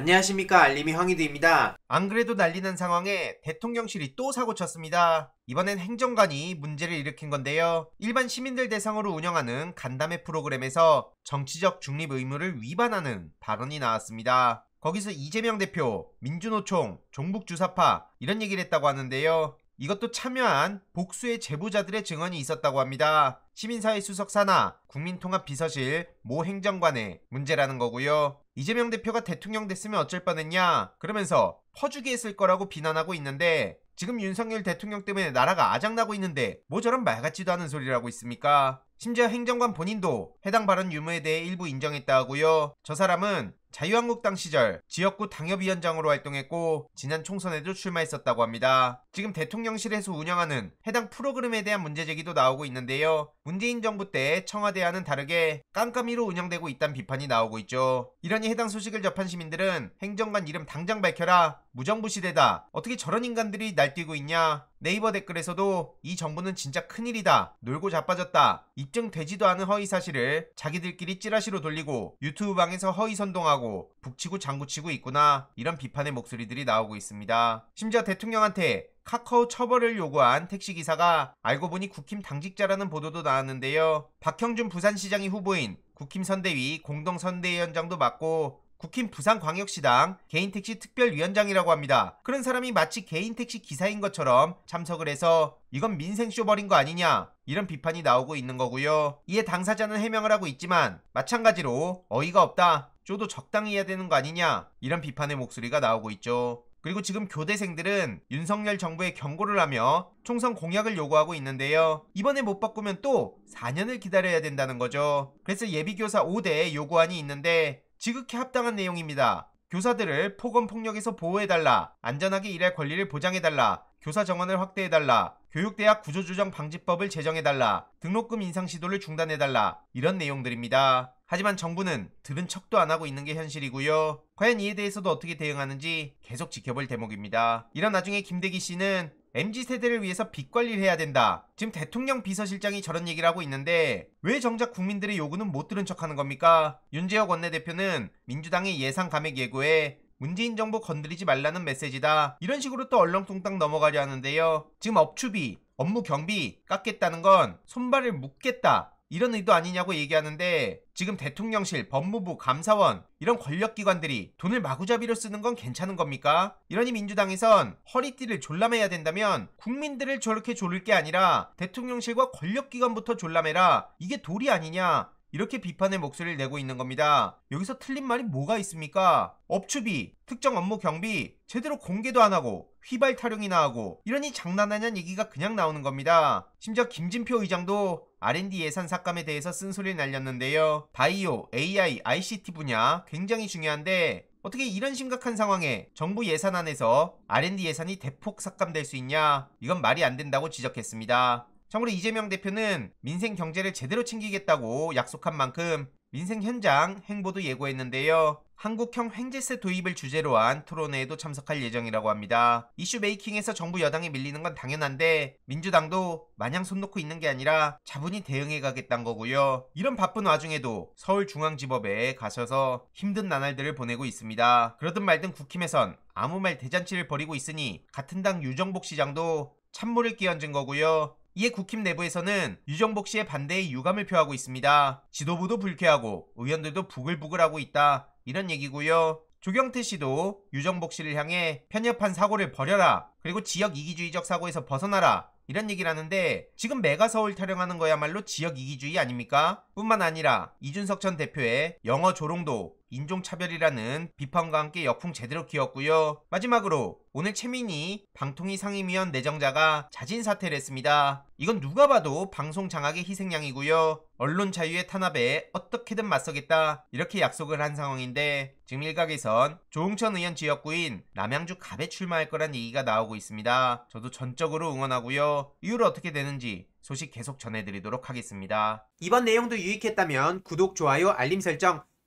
안녕하십니까 알림이 황희드입니다. 안 그래도 난리난 상황에 대통령실이 또 사고쳤습니다. 이번엔 행정관이 문제를 일으킨 건데요. 일반 시민들 대상으로 운영하는 간담회 프로그램에서 정치적 중립 의무를 위반하는 발언이 나왔습니다. 거기서 이재명 대표, 민주노총, 종북주사파 이런 얘기를 했다고 하는데요. 이것도 참여한 복수의 제보자들의 증언이 있었다고 합니다. 시민사회 수석 사나 국민통합 비서실 모 행정관의 문제라는 거고요. 이재명 대표가 대통령 됐으면 어쩔 뻔했냐 그러면서 퍼주기 했을 거라고 비난하고 있는데 지금 윤석열 대통령 때문에 나라가 아작나고 있는데 뭐 저런 말 같지도 않은 소리라고 있습니까? 심지어 행정관 본인도 해당 발언 유무에 대해 일부 인정했다 하고요. 저 사람은 자유한국당 시절 지역구 당협위원장으로 활동했고 지난 총선에도 출마했었다고 합니다. 지금 대통령실에서 운영하는 해당 프로그램에 대한 문제제기도 나오고 있는데요. 문재인 정부 때 청와대와는 다르게 깜깜이로 운영되고 있다는 비판이 나오고 있죠. 이러니 해당 소식을 접한 시민들은 행정관 이름 당장 밝혀라. 무정부 시대다. 어떻게 저런 인간들이 날뛰고 있냐. 네이버 댓글에서도 이 정부는 진짜 큰일이다. 놀고 자빠졌다. 입증되지도 않은 허위 사실을 자기들끼리 찌라시로 돌리고 유튜브 방에서 허위 선동하고 북치고 장구치고 있구나. 이런 비판의 목소리들이 나오고 있습니다. 심지어 대통령한테 카카오 처벌을 요구한 택시기사가 알고 보니 국힘 당직자라는 보도도 나왔는데요. 박형준 부산시장이 후보인 국힘 선대위 공동선대위원장도 맡고 국힘 부산광역시당 개인택시 특별위원장이라고 합니다. 그런 사람이 마치 개인택시 기사인 것처럼 참석을 해서 이건 민생쇼버린거 아니냐 이런 비판이 나오고 있는 거고요. 이에 당사자는 해명을 하고 있지만 마찬가지로 어이가 없다. 쪼도 적당히 해야 되는 거 아니냐 이런 비판의 목소리가 나오고 있죠. 그리고 지금 교대생들은 윤석열 정부에 경고를 하며 총선 공약을 요구하고 있는데요. 이번에 못 바꾸면 또 4년을 기다려야 된다는 거죠. 그래서 예비교사 5대 요구안이 있는데 지극히 합당한 내용입니다. 교사들을 폭언 폭력에서 보호해달라, 안전하게 일할 권리를 보장해달라, 교사 정원을 확대해달라, 교육대학 구조조정 방지법을 제정해달라, 등록금 인상 시도를 중단해달라, 이런 내용들입니다. 하지만 정부는 들은 척도 안 하고 있는 게 현실이고요. 과연 이에 대해서도 어떻게 대응하는지 계속 지켜볼 대목입니다. 이런 나중에 김대기 씨는 MZ세대를 위해서 빚 관리를 해야 된다. 지금 대통령 비서실장이 저런 얘기를 하고 있는데 왜 정작 국민들의 요구는 못 들은 척하는 겁니까? 윤재혁 원내대표는 민주당의 예상 감액 예고에 문재인 정부 건드리지 말라는 메시지다. 이런 식으로 또 얼렁뚱땅 넘어가려 하는데요. 지금 업추비, 업무 경비 깎겠다는 건 손발을 묶겠다. 이런 의도 아니냐고 얘기하는데 지금 대통령실, 법무부, 감사원 이런 권력기관들이 돈을 마구잡이로 쓰는 건 괜찮은 겁니까? 이러니 민주당에선 허리띠를 졸라매야 된다면 국민들을 저렇게 졸을 게 아니라 대통령실과 권력기관부터 졸라매라 이게 도리 아니냐 이렇게 비판의 목소리를 내고 있는 겁니다. 여기서 틀린 말이 뭐가 있습니까? 업추비, 특정 업무 경비, 제대로 공개도 안 하고 휘발 타령이나 하고 이러니 장난하냐는 얘기가 그냥 나오는 겁니다. 심지어 김진표 의장도 R&D 예산 삭감에 대해서 쓴소리를 날렸는데요. 바이오, AI, ICT 분야 굉장히 중요한데 어떻게 이런 심각한 상황에 정부 예산안에서 R&D 예산이 대폭 삭감될 수 있냐? 이건 말이 안 된다고 지적했습니다. 참고로 이재명 대표는 민생 경제를 제대로 챙기겠다고 약속한 만큼 민생 현장 행보도 예고했는데요. 한국형 횡재세 도입을 주제로 한 토론회에도 참석할 예정이라고 합니다. 이슈 메이킹에서 정부 여당에 밀리는 건 당연한데 민주당도 마냥 손 놓고 있는 게 아니라 자분히 대응해 가겠다는 거고요. 이런 바쁜 와중에도 서울중앙지법에 가셔서 힘든 나날들을 보내고 있습니다. 그러든 말든 국힘에선 아무 말 대잔치를 벌이고 있으니 같은 당 유정복 시장도 찬물을 끼얹은 거고요. 이에 국힘 내부에서는 유정복 씨의 반대에 유감을 표하고 있습니다. 지도부도 불쾌하고 의원들도 부글부글하고 있다. 이런 얘기고요. 조경태 씨도 유정복 씨를 향해 편협한 사고를 버려라. 그리고 지역 이기주의적 사고에서 벗어나라. 이런 얘기를 하는데 지금 메가서울 타령하는 거야말로 지역 이기주의 아닙니까? 뿐만 아니라 이준석 전 대표의 영어 조롱도 인종차별이라는 비판과 함께 역풍 제대로 키웠고요. 마지막으로 오늘 최민희 방통위 상임위원 내정자가 자진 사퇴를 했습니다. 이건 누가 봐도 방송 장악의 희생양이고요. 언론 자유의 탄압에 어떻게든 맞서겠다 이렇게 약속을 한 상황인데 지금 일각에선 조홍천 의원 지역구인 남양주 갑에 출마할 거란 얘기가 나오고 있습니다. 저도 전적으로 응원하고요. 이후로 어떻게 되는지 소식 계속 전해드리도록 하겠습니다. 이번 내용도 유익했다면 구독, 좋아요, 알림 설정